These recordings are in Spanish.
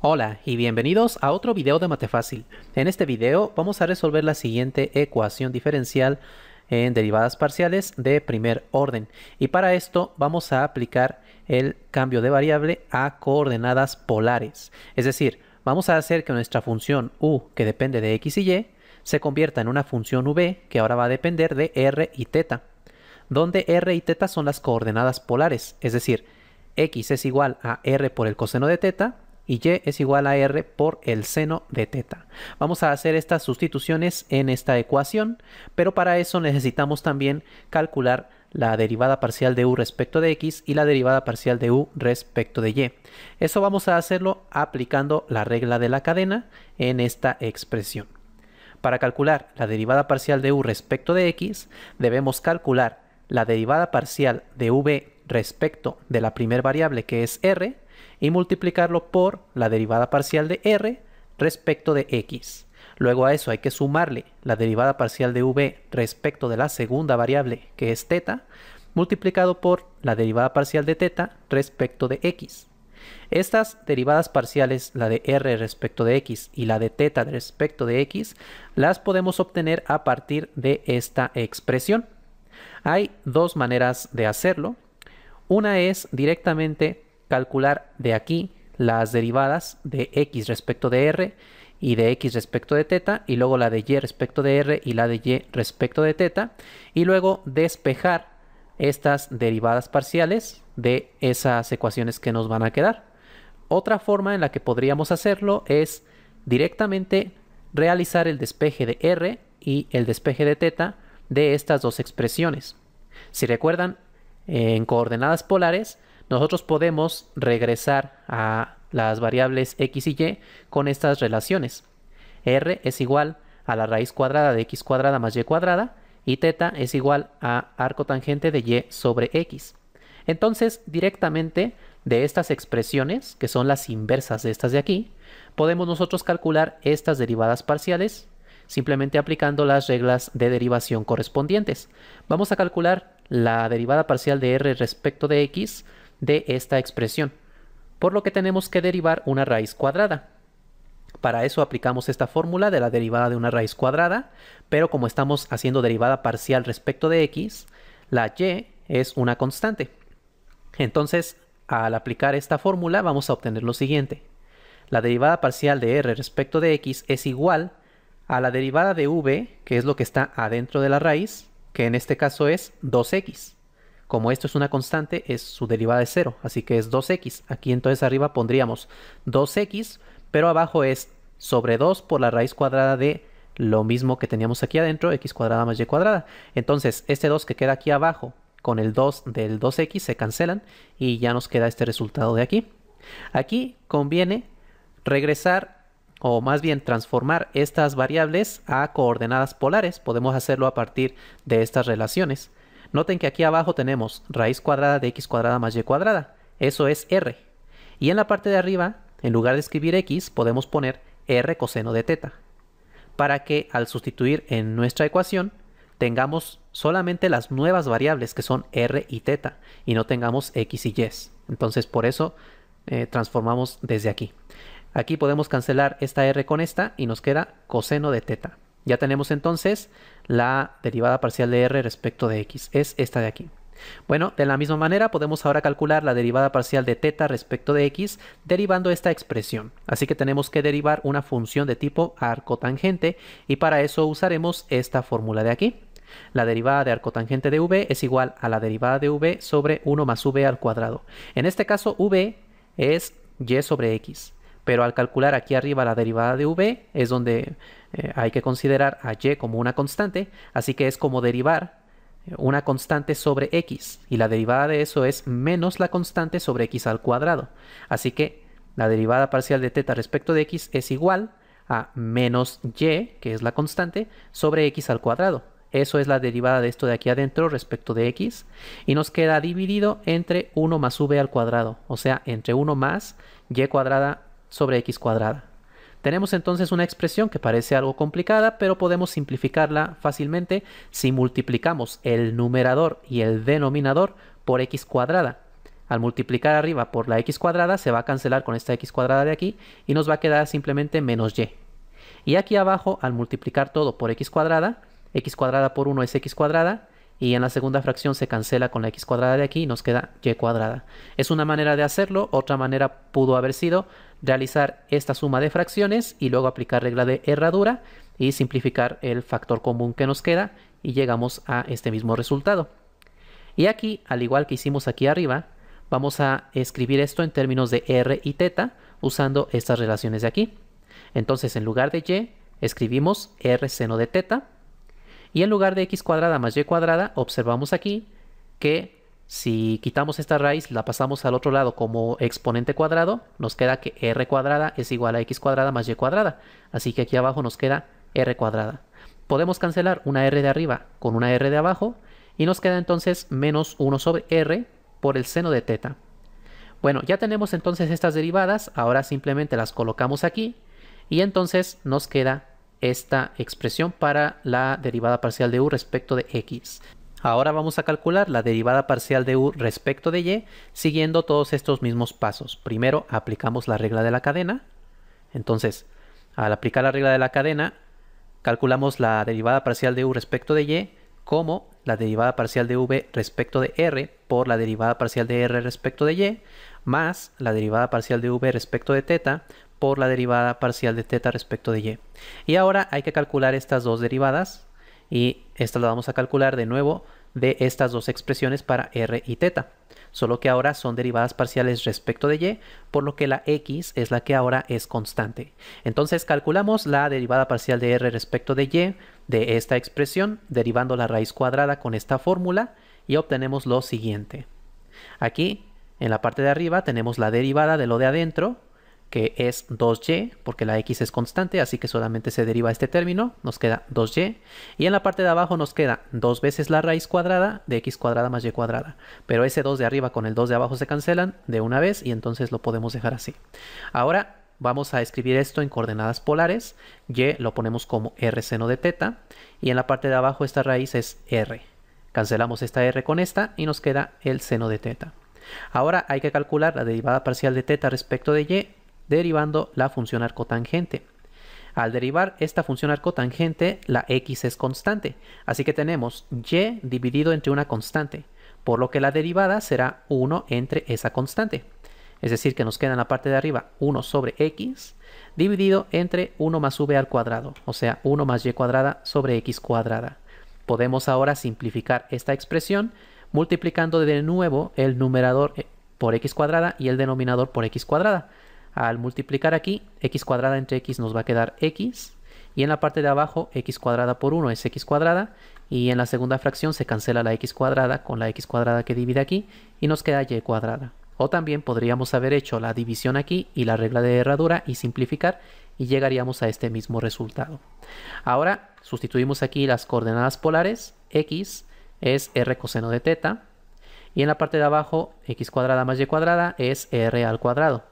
Hola y bienvenidos a otro video de Matefácil. En este video vamos a resolver la siguiente ecuación diferencial en derivadas parciales de primer orden. Y para esto vamos a aplicar el cambio de variable a coordenadas polares. Es decir, vamos a hacer que nuestra función u, que depende de x y y, se convierta en una función v, que ahora va a depender de r y teta, donde r y θ son las coordenadas polares. Es decir, x es igual a r por el coseno de teta y y es igual a r por el seno de teta. Vamos a hacer estas sustituciones en esta ecuación, pero para eso necesitamos también calcular la derivada parcial de u respecto de x y la derivada parcial de u respecto de y. Eso vamos a hacerlo aplicando la regla de la cadena en esta expresión. Para calcular la derivada parcial de u respecto de x, debemos calcular la derivada parcial de v respecto de la primera variable que es r, y multiplicarlo por la derivada parcial de r respecto de x. Luego a eso hay que sumarle la derivada parcial de v respecto de la segunda variable, que es teta multiplicado por la derivada parcial de teta respecto de x. Estas derivadas parciales, la de r respecto de x y la de teta respecto de x, las podemos obtener a partir de esta expresión. Hay dos maneras de hacerlo. Una es directamente calcular de aquí las derivadas de x respecto de r y de x respecto de teta y luego la de y respecto de r y la de y respecto de teta y luego despejar estas derivadas parciales de esas ecuaciones que nos van a quedar. Otra forma en la que podríamos hacerlo es directamente realizar el despeje de r y el despeje de teta de estas dos expresiones. Si recuerdan, en coordenadas polares nosotros podemos regresar a las variables x y y con estas relaciones. r es igual a la raíz cuadrada de x cuadrada más y cuadrada y teta es igual a arco tangente de y sobre x. Entonces, directamente de estas expresiones, que son las inversas de estas de aquí, podemos nosotros calcular estas derivadas parciales simplemente aplicando las reglas de derivación correspondientes. Vamos a calcular la derivada parcial de r respecto de x de esta expresión, por lo que tenemos que derivar una raíz cuadrada. Para eso aplicamos esta fórmula de la derivada de una raíz cuadrada, pero como estamos haciendo derivada parcial respecto de x, la y es una constante. Entonces, al aplicar esta fórmula vamos a obtener lo siguiente. La derivada parcial de r respecto de x es igual a la derivada de v, que es lo que está adentro de la raíz, que en este caso es 2x. Como esto es una constante, es su derivada es 0, así que es 2x. Aquí entonces arriba pondríamos 2x, pero abajo es sobre 2 por la raíz cuadrada de lo mismo que teníamos aquí adentro, x cuadrada más y cuadrada. Entonces, este 2 que queda aquí abajo con el 2 del 2x se cancelan y ya nos queda este resultado de aquí. Aquí conviene regresar o más bien transformar estas variables a coordenadas polares. Podemos hacerlo a partir de estas relaciones. Noten que aquí abajo tenemos raíz cuadrada de x cuadrada más y cuadrada. Eso es r. Y en la parte de arriba, en lugar de escribir x, podemos poner r coseno de teta. Para que al sustituir en nuestra ecuación, tengamos solamente las nuevas variables que son r y teta y no tengamos x y y. Entonces por eso eh, transformamos desde aquí. Aquí podemos cancelar esta r con esta y nos queda coseno de teta. Ya tenemos entonces la derivada parcial de r respecto de x. Es esta de aquí. Bueno, de la misma manera podemos ahora calcular la derivada parcial de θ respecto de x derivando esta expresión. Así que tenemos que derivar una función de tipo arcotangente y para eso usaremos esta fórmula de aquí. La derivada de arcotangente de v es igual a la derivada de v sobre 1 más v al cuadrado. En este caso v es y sobre x pero al calcular aquí arriba la derivada de v es donde eh, hay que considerar a y como una constante, así que es como derivar eh, una constante sobre x y la derivada de eso es menos la constante sobre x al cuadrado. Así que la derivada parcial de teta respecto de x es igual a menos y, que es la constante, sobre x al cuadrado. Eso es la derivada de esto de aquí adentro respecto de x. Y nos queda dividido entre 1 más v al cuadrado. O sea, entre 1 más y cuadrada sobre x cuadrada. Tenemos entonces una expresión que parece algo complicada, pero podemos simplificarla fácilmente si multiplicamos el numerador y el denominador por x cuadrada. Al multiplicar arriba por la x cuadrada se va a cancelar con esta x cuadrada de aquí y nos va a quedar simplemente menos y. Y aquí abajo al multiplicar todo por x cuadrada, x cuadrada por 1 es x cuadrada y en la segunda fracción se cancela con la x cuadrada de aquí y nos queda y cuadrada. Es una manera de hacerlo, otra manera pudo haber sido realizar esta suma de fracciones y luego aplicar regla de herradura y simplificar el factor común que nos queda y llegamos a este mismo resultado. Y aquí, al igual que hicimos aquí arriba, vamos a escribir esto en términos de r y teta usando estas relaciones de aquí. Entonces, en lugar de y, escribimos r seno de teta Y en lugar de x cuadrada más y cuadrada, observamos aquí que si quitamos esta raíz, la pasamos al otro lado como exponente cuadrado, nos queda que r cuadrada es igual a x cuadrada más y cuadrada. Así que aquí abajo nos queda r cuadrada. Podemos cancelar una r de arriba con una r de abajo y nos queda entonces menos 1 sobre r por el seno de teta. Bueno, ya tenemos entonces estas derivadas, ahora simplemente las colocamos aquí y entonces nos queda esta expresión para la derivada parcial de u respecto de x. Ahora vamos a calcular la derivada parcial de u respecto de y siguiendo todos estos mismos pasos. Primero aplicamos la regla de la cadena. Entonces, al aplicar la regla de la cadena, calculamos la derivada parcial de u respecto de y como la derivada parcial de v respecto de r por la derivada parcial de r respecto de y más la derivada parcial de v respecto de teta por la derivada parcial de teta respecto de y. Y ahora hay que calcular estas dos derivadas y esto lo vamos a calcular de nuevo de estas dos expresiones para r y teta Solo que ahora son derivadas parciales respecto de y, por lo que la x es la que ahora es constante. Entonces calculamos la derivada parcial de r respecto de y de esta expresión, derivando la raíz cuadrada con esta fórmula y obtenemos lo siguiente. Aquí, en la parte de arriba, tenemos la derivada de lo de adentro, que es 2y, porque la x es constante, así que solamente se deriva este término, nos queda 2y, y en la parte de abajo nos queda dos veces la raíz cuadrada de x cuadrada más y cuadrada, pero ese 2 de arriba con el 2 de abajo se cancelan de una vez y entonces lo podemos dejar así. Ahora vamos a escribir esto en coordenadas polares, y lo ponemos como r seno de teta, y en la parte de abajo esta raíz es r. Cancelamos esta r con esta y nos queda el seno de teta. Ahora hay que calcular la derivada parcial de teta respecto de y derivando la función arcotangente. Al derivar esta función arcotangente, la x es constante, así que tenemos y dividido entre una constante, por lo que la derivada será 1 entre esa constante. Es decir, que nos queda en la parte de arriba 1 sobre x dividido entre 1 más v al cuadrado, o sea, 1 más y cuadrada sobre x cuadrada. Podemos ahora simplificar esta expresión multiplicando de nuevo el numerador eh, por x cuadrada y el denominador por x cuadrada. Al multiplicar aquí, x cuadrada entre x nos va a quedar x. Y en la parte de abajo, x cuadrada por 1 es x cuadrada. Y en la segunda fracción se cancela la x cuadrada con la x cuadrada que divide aquí. Y nos queda y cuadrada. O también podríamos haber hecho la división aquí y la regla de herradura y simplificar y llegaríamos a este mismo resultado. Ahora sustituimos aquí las coordenadas polares. x es r coseno de teta. Y en la parte de abajo, x cuadrada más y cuadrada es r al cuadrado.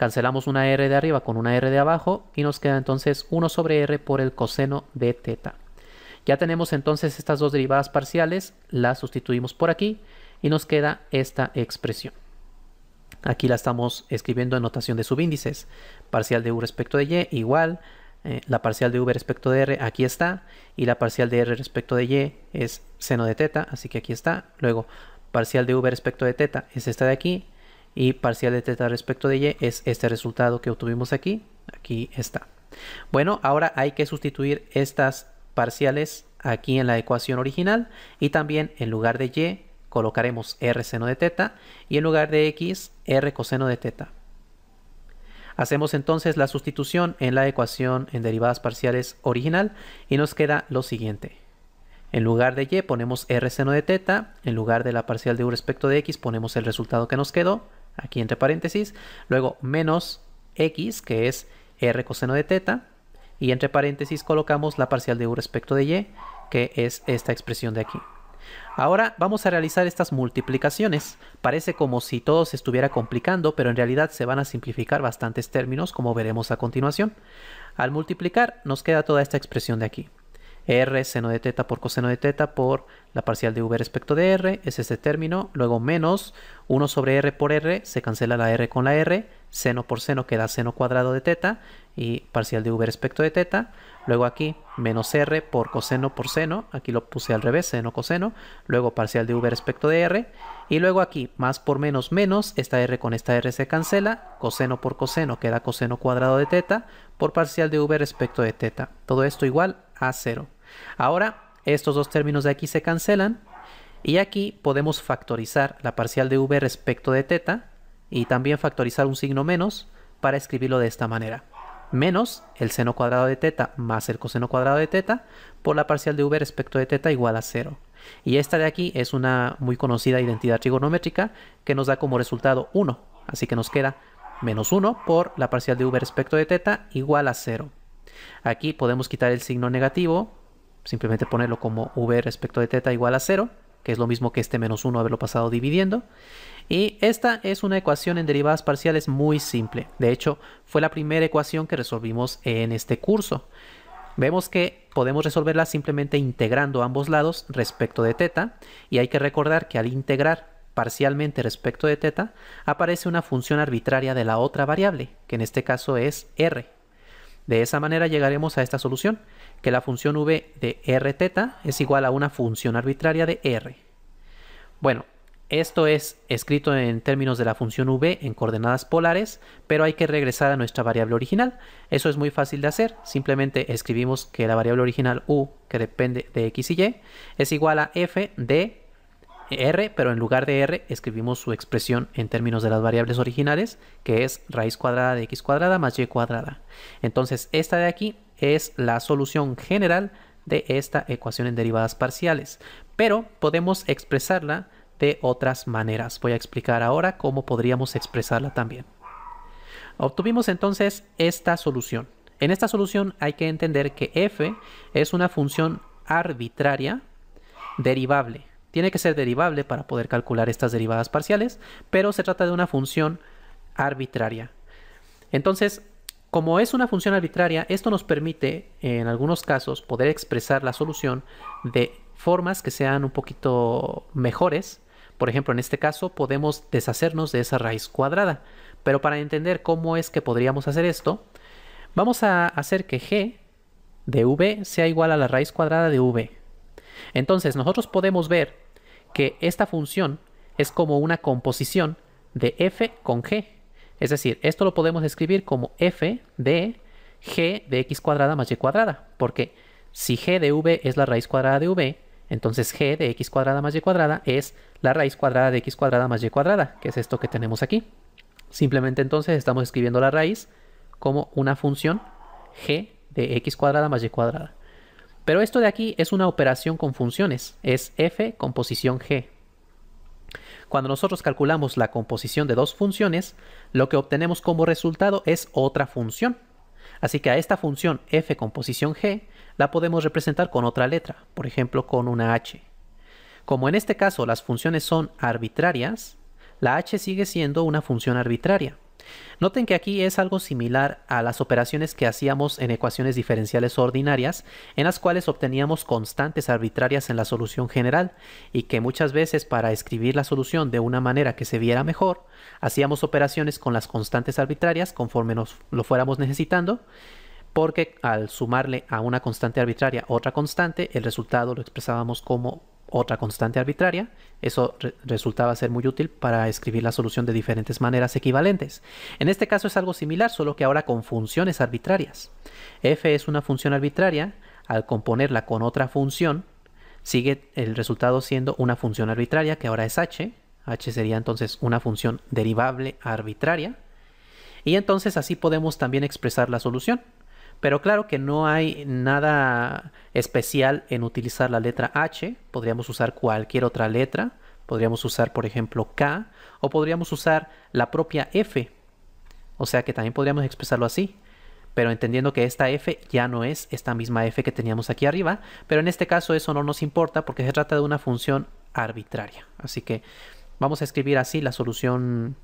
Cancelamos una r de arriba con una r de abajo y nos queda entonces 1 sobre r por el coseno de teta. Ya tenemos entonces estas dos derivadas parciales, las sustituimos por aquí y nos queda esta expresión. Aquí la estamos escribiendo en notación de subíndices. Parcial de u respecto de y igual, eh, la parcial de v respecto de r aquí está, y la parcial de r respecto de y es seno de teta, así que aquí está. Luego, parcial de v respecto de teta es esta de aquí, y parcial de teta respecto de y es este resultado que obtuvimos aquí. Aquí está. Bueno, ahora hay que sustituir estas parciales aquí en la ecuación original y también en lugar de y colocaremos r seno de teta y en lugar de x r coseno de teta. Hacemos entonces la sustitución en la ecuación en derivadas parciales original y nos queda lo siguiente. En lugar de y ponemos r seno de teta, en lugar de la parcial de u respecto de x ponemos el resultado que nos quedó aquí entre paréntesis, luego menos x, que es r coseno de teta, y entre paréntesis colocamos la parcial de u respecto de y, que es esta expresión de aquí. Ahora vamos a realizar estas multiplicaciones. Parece como si todo se estuviera complicando, pero en realidad se van a simplificar bastantes términos, como veremos a continuación. Al multiplicar nos queda toda esta expresión de aquí r seno de teta por coseno de teta por la parcial de v respecto de r, es este término, luego menos 1 sobre r por r, se cancela la r con la r, seno por seno queda seno cuadrado de teta y parcial de v respecto de teta, luego aquí menos r por coseno por seno, aquí lo puse al revés, seno coseno, luego parcial de v respecto de r, y luego aquí más por menos menos, esta r con esta r se cancela, coseno por coseno queda coseno cuadrado de teta por parcial de v respecto de teta, todo esto igual a 0. Ahora, estos dos términos de aquí se cancelan y aquí podemos factorizar la parcial de v respecto de teta y también factorizar un signo menos para escribirlo de esta manera. Menos el seno cuadrado de teta más el coseno cuadrado de teta por la parcial de v respecto de teta igual a 0. Y esta de aquí es una muy conocida identidad trigonométrica que nos da como resultado 1. Así que nos queda menos 1 por la parcial de v respecto de teta igual a 0. Aquí podemos quitar el signo negativo simplemente ponerlo como v respecto de teta igual a 0, que es lo mismo que este menos 1 haberlo pasado dividiendo. Y esta es una ecuación en derivadas parciales muy simple. De hecho, fue la primera ecuación que resolvimos en este curso. Vemos que podemos resolverla simplemente integrando ambos lados respecto de teta. Y hay que recordar que al integrar parcialmente respecto de teta, aparece una función arbitraria de la otra variable, que en este caso es r. De esa manera llegaremos a esta solución, que la función v de r teta es igual a una función arbitraria de r. Bueno, esto es escrito en términos de la función v en coordenadas polares, pero hay que regresar a nuestra variable original. Eso es muy fácil de hacer, simplemente escribimos que la variable original u, que depende de x y y, es igual a f de r, pero en lugar de r escribimos su expresión en términos de las variables originales, que es raíz cuadrada de x cuadrada más y cuadrada. Entonces, esta de aquí es la solución general de esta ecuación en derivadas parciales, pero podemos expresarla de otras maneras. Voy a explicar ahora cómo podríamos expresarla también. Obtuvimos entonces esta solución. En esta solución hay que entender que f es una función arbitraria derivable. Tiene que ser derivable para poder calcular estas derivadas parciales, pero se trata de una función arbitraria. Entonces, como es una función arbitraria, esto nos permite, en algunos casos, poder expresar la solución de formas que sean un poquito mejores. Por ejemplo, en este caso podemos deshacernos de esa raíz cuadrada. Pero para entender cómo es que podríamos hacer esto, vamos a hacer que g de v sea igual a la raíz cuadrada de v. Entonces nosotros podemos ver que esta función es como una composición de f con g. Es decir, esto lo podemos escribir como f de g de x cuadrada más y cuadrada. Porque si g de v es la raíz cuadrada de v, entonces g de x cuadrada más y cuadrada es la raíz cuadrada de x cuadrada más y cuadrada, que es esto que tenemos aquí. Simplemente entonces estamos escribiendo la raíz como una función g de x cuadrada más y cuadrada. Pero esto de aquí es una operación con funciones, es f composición g. Cuando nosotros calculamos la composición de dos funciones, lo que obtenemos como resultado es otra función. Así que a esta función f composición g la podemos representar con otra letra, por ejemplo con una h. Como en este caso las funciones son arbitrarias, la h sigue siendo una función arbitraria. Noten que aquí es algo similar a las operaciones que hacíamos en ecuaciones diferenciales ordinarias, en las cuales obteníamos constantes arbitrarias en la solución general, y que muchas veces para escribir la solución de una manera que se viera mejor, hacíamos operaciones con las constantes arbitrarias conforme nos lo fuéramos necesitando, porque al sumarle a una constante arbitraria otra constante, el resultado lo expresábamos como otra constante arbitraria. Eso resultaba ser muy útil para escribir la solución de diferentes maneras equivalentes. En este caso es algo similar, solo que ahora con funciones arbitrarias. f es una función arbitraria, al componerla con otra función, sigue el resultado siendo una función arbitraria que ahora es h. h sería entonces una función derivable arbitraria. Y entonces así podemos también expresar la solución. Pero claro que no hay nada especial en utilizar la letra H, podríamos usar cualquier otra letra, podríamos usar por ejemplo K o podríamos usar la propia F, o sea que también podríamos expresarlo así, pero entendiendo que esta F ya no es esta misma F que teníamos aquí arriba, pero en este caso eso no nos importa porque se trata de una función arbitraria, así que vamos a escribir así la solución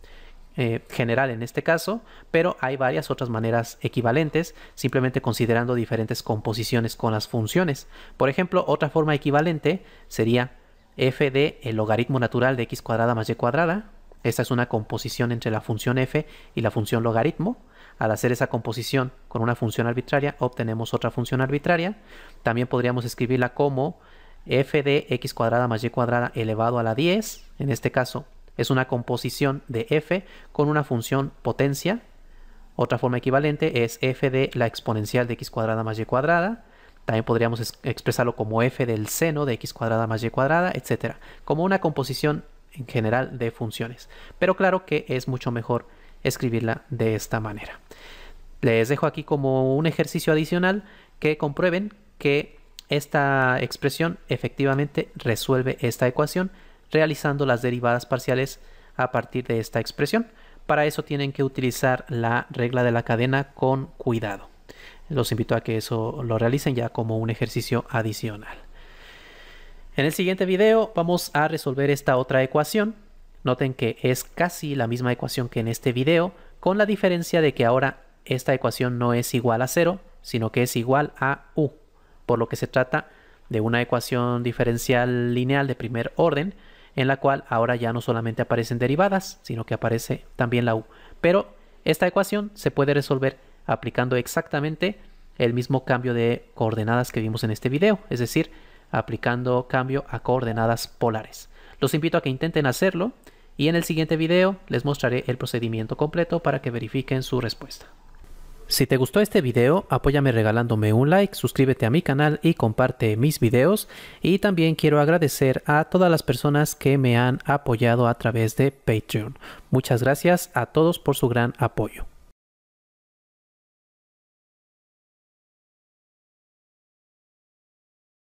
eh, general en este caso, pero hay varias otras maneras equivalentes, simplemente considerando diferentes composiciones con las funciones. Por ejemplo, otra forma equivalente sería f de el logaritmo natural de x cuadrada más y cuadrada. Esta es una composición entre la función f y la función logaritmo. Al hacer esa composición con una función arbitraria, obtenemos otra función arbitraria. También podríamos escribirla como f de x cuadrada más y cuadrada elevado a la 10, en este caso es una composición de f con una función potencia. Otra forma equivalente es f de la exponencial de x cuadrada más y cuadrada. También podríamos expresarlo como f del seno de x cuadrada más y cuadrada, etc. Como una composición en general de funciones. Pero claro que es mucho mejor escribirla de esta manera. Les dejo aquí como un ejercicio adicional que comprueben que esta expresión efectivamente resuelve esta ecuación realizando las derivadas parciales a partir de esta expresión. Para eso tienen que utilizar la regla de la cadena con cuidado. Los invito a que eso lo realicen ya como un ejercicio adicional. En el siguiente video vamos a resolver esta otra ecuación. Noten que es casi la misma ecuación que en este video, con la diferencia de que ahora esta ecuación no es igual a 0, sino que es igual a u, por lo que se trata de una ecuación diferencial lineal de primer orden, en la cual ahora ya no solamente aparecen derivadas, sino que aparece también la u. Pero esta ecuación se puede resolver aplicando exactamente el mismo cambio de coordenadas que vimos en este video, es decir, aplicando cambio a coordenadas polares. Los invito a que intenten hacerlo y en el siguiente video les mostraré el procedimiento completo para que verifiquen su respuesta. Si te gustó este video, apóyame regalándome un like, suscríbete a mi canal y comparte mis videos. Y también quiero agradecer a todas las personas que me han apoyado a través de Patreon. Muchas gracias a todos por su gran apoyo.